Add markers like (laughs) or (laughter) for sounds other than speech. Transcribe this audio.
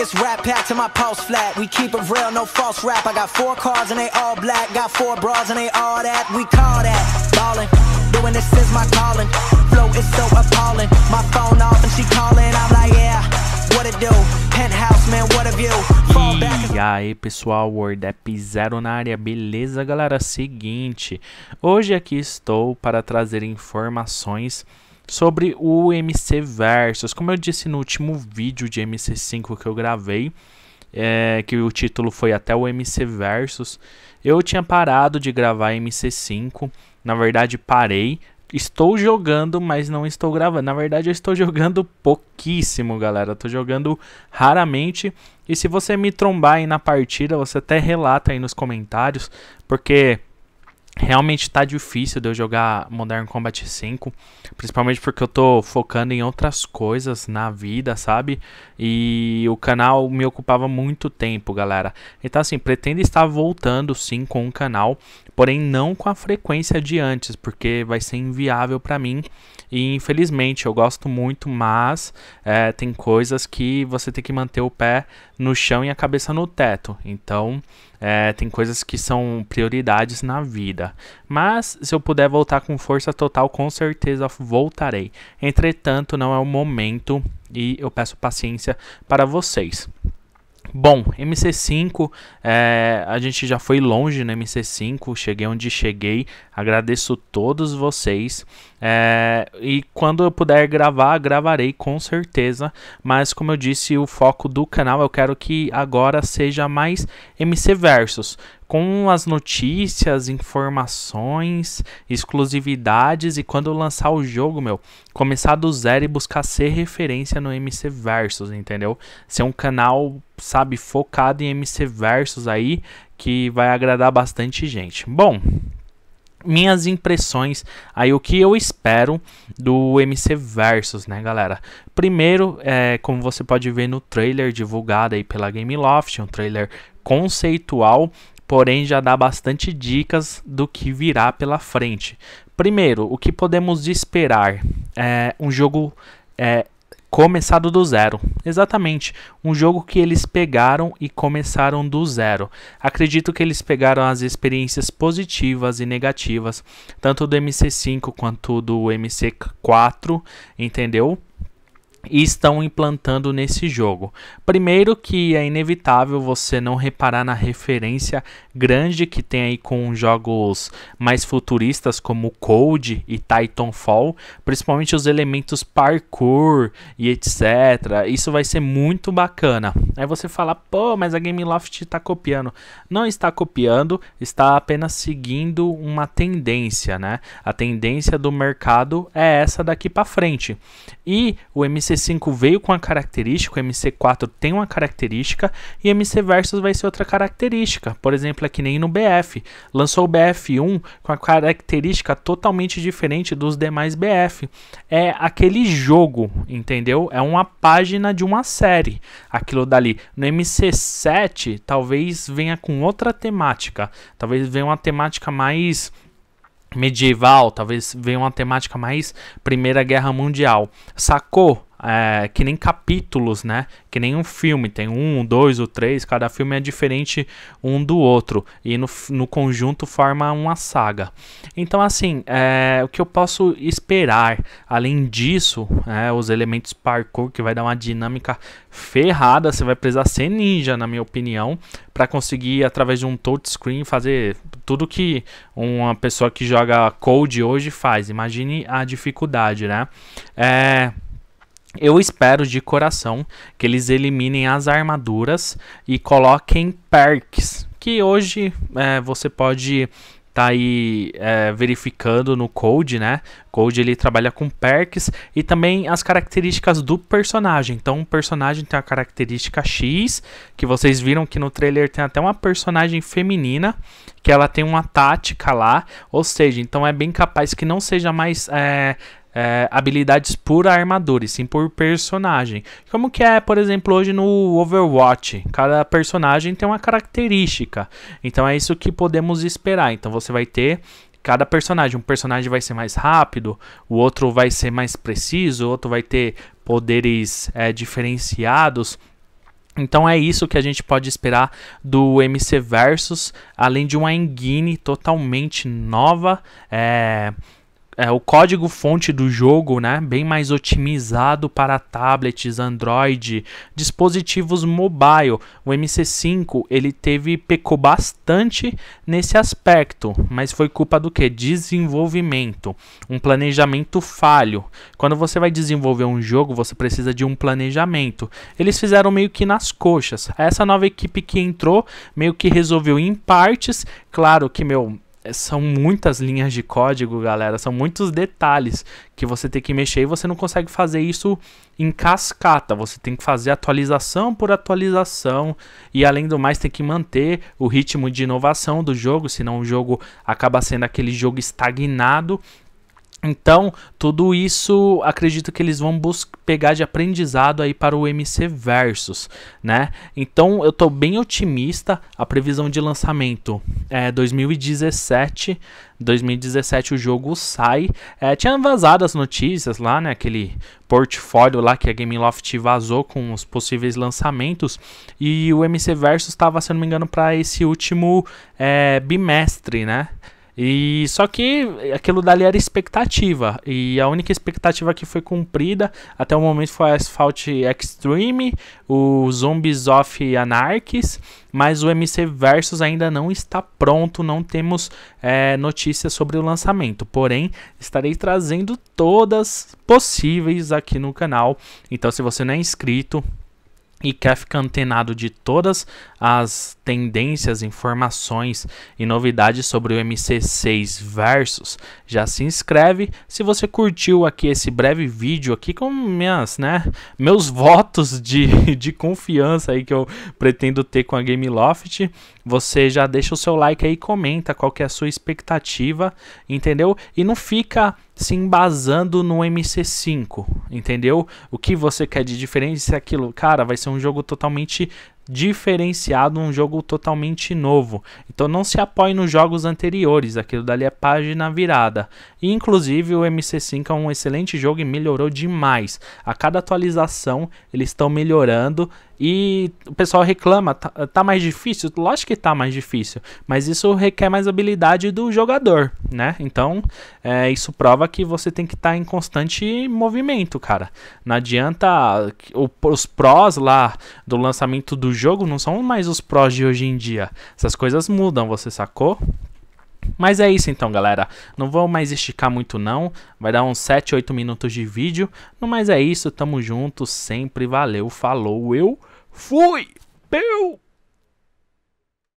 It's rap pack to my pulse flat. We keep it real, no false rap. I got four cards and they all black. Got four bras and they all that. We call that ballin'. Doing this is my calling. Flow is so appalling. My phone off and she calling. I'm like, yeah. What it do? Penthouse, man, what a view. E aí, pessoal, Word App Zero na área, beleza, galera? Seguinte, hoje aqui estou para trazer informações sobre o MC Versus. Como eu disse no último vídeo de MC5 que eu gravei, é, que o título foi até o MC Versus, eu tinha parado de gravar MC5. Na verdade, parei. Estou jogando, mas não estou gravando. Na verdade, eu estou (laughs) jogando pouquíssimo, galera. Estou jogando raramente. E se você me trombar aí na partida, você até relata aí nos comentários, porque Realmente tá difícil de eu jogar Modern Combat 5, principalmente porque eu tô focando em outras coisas na vida, sabe? E o canal me ocupava muito tempo, galera. Então assim, pretendo estar voltando sim com o canal, porém não com a frequência de antes, porque vai ser inviável para mim. E infelizmente eu gosto muito, mas é, tem coisas que você tem que manter o pé no chão e a cabeça no teto. Então é, tem coisas que são prioridades na vida. Mas se eu puder voltar com força total, com certeza voltarei. Entretanto, não é o momento e eu peço paciência para vocês. Bom, MC5, é, a gente já foi longe no MC5, cheguei onde cheguei, agradeço todos vocês. É, e quando eu puder gravar, gravarei com certeza. Mas como eu disse, o foco do canal eu quero que agora seja mais MC Versus com as notícias, informações, exclusividades e quando lançar o jogo, meu, começar do zero e buscar ser referência no MC Versus, entendeu? Ser um canal, sabe, focado em MC Versus aí, que vai agradar bastante gente. Bom, minhas impressões aí o que eu espero do MC Versus, né, galera? Primeiro, é, como você pode ver no trailer divulgado aí pela Gameloft, um trailer conceitual porém já dá bastante dicas do que virá pela frente. Primeiro, o que podemos esperar? É um jogo é, começado do zero. Exatamente, um jogo que eles pegaram e começaram do zero. Acredito que eles pegaram as experiências positivas e negativas, tanto do MC5 quanto do MC4, entendeu? e estão implantando nesse jogo. Primeiro que é inevitável você não reparar na referência grande que tem aí com jogos mais futuristas como Code e Titanfall, principalmente os elementos parkour e etc. Isso vai ser muito bacana. Aí você fala, pô, mas a Game Loft está copiando. Não está copiando, está apenas seguindo uma tendência, né? A tendência do mercado é essa daqui para frente. E o MC MC5 veio com a característica, o MC4 tem uma característica e MC Versus vai ser outra característica. Por exemplo, é que nem no BF. Lançou o BF1 com a característica totalmente diferente dos demais BF. É aquele jogo, entendeu? É uma página de uma série, aquilo dali. No MC7, talvez venha com outra temática. Talvez venha uma temática mais medieval, talvez venha uma temática mais Primeira Guerra Mundial. Sacou? é, que nem capítulos, né? Que nem um filme, tem um, dois ou três, cada filme é diferente um do outro e no, no conjunto forma uma saga. Então, assim, é, o que eu posso esperar, além disso, é, os elementos parkour que vai dar uma dinâmica ferrada. Você vai precisar ser ninja, na minha opinião, para conseguir através de um touchscreen fazer tudo que uma pessoa que joga Code hoje faz. Imagine a dificuldade, né? É eu espero de coração que eles eliminem as armaduras e coloquem perks, que hoje é, você pode tá aí é, verificando no Code, né? Code ele trabalha com perks e também as características do personagem. Então, o personagem tem a característica X, que vocês viram que no trailer tem até uma personagem feminina, que ela tem uma tática lá. Ou seja, então é bem capaz que não seja mais é, é, habilidades por armadura, e sim por personagem. Como que é, por exemplo, hoje no Overwatch, cada personagem tem uma característica. Então é isso que podemos esperar. Então você vai ter cada personagem, um personagem vai ser mais rápido, o outro vai ser mais preciso, o outro vai ter poderes é, diferenciados. Então é isso que a gente pode esperar do MC Versus, além de uma engine totalmente nova. É é, o código fonte do jogo, né, bem mais otimizado para tablets, Android, dispositivos mobile. O MC5 ele teve pecou bastante nesse aspecto, mas foi culpa do que? Desenvolvimento, um planejamento falho. Quando você vai desenvolver um jogo, você precisa de um planejamento. Eles fizeram meio que nas coxas. Essa nova equipe que entrou meio que resolveu em partes. Claro que meu é, são muitas linhas de código, galera. São muitos detalhes que você tem que mexer e você não consegue fazer isso em cascata. Você tem que fazer atualização por atualização e, além do mais, tem que manter o ritmo de inovação do jogo, senão o jogo acaba sendo aquele jogo estagnado então, tudo isso acredito que eles vão pegar de aprendizado aí para o MC Versus, né? Então, eu estou bem otimista. A previsão de lançamento é 2017. 2017 o jogo sai. É, tinha vazado as notícias lá, né? Aquele portfólio lá que a Game Loft vazou com os possíveis lançamentos. E o MC Versus estava, se não me engano, para esse último é, bimestre, né? E só que aquilo dali era expectativa e a única expectativa que foi cumprida até o momento foi Asphalt Extreme, o Zombies of Anarchies. mas o MC Versus ainda não está pronto, não temos é, notícias sobre o lançamento. Porém, estarei trazendo todas possíveis aqui no canal. Então, se você não é inscrito, e quer ficar antenado de todas as tendências, informações e novidades sobre o MC6 Versus, já se inscreve. Se você curtiu aqui esse breve vídeo aqui com minhas, né, meus votos de, (laughs) de confiança aí que eu pretendo ter com a Game Loft, você já deixa o seu like aí, comenta qual que é a sua expectativa, entendeu? E não fica se embasando no MC5, entendeu? O que você quer de diferente se aquilo, cara, vai ser um jogo totalmente diferenciado, um jogo totalmente novo. Então não se apoie nos jogos anteriores, aquilo dali é página virada. E, inclusive o MC5 é um excelente jogo e melhorou demais. A cada atualização eles estão melhorando e o pessoal reclama, tá, tá, mais difícil? Lógico que tá mais difícil, mas isso requer mais habilidade do jogador, né? Então, é, isso prova que você tem que estar tá em constante movimento, cara. Não adianta. O, os prós lá do lançamento do jogo não são mais os prós de hoje em dia. Essas coisas mudam, você sacou? Mas é isso então, galera. Não vou mais esticar muito não. Vai dar uns 7, 8 minutos de vídeo. Mas é isso, tamo junto, sempre valeu, falou, eu Fui! Peu!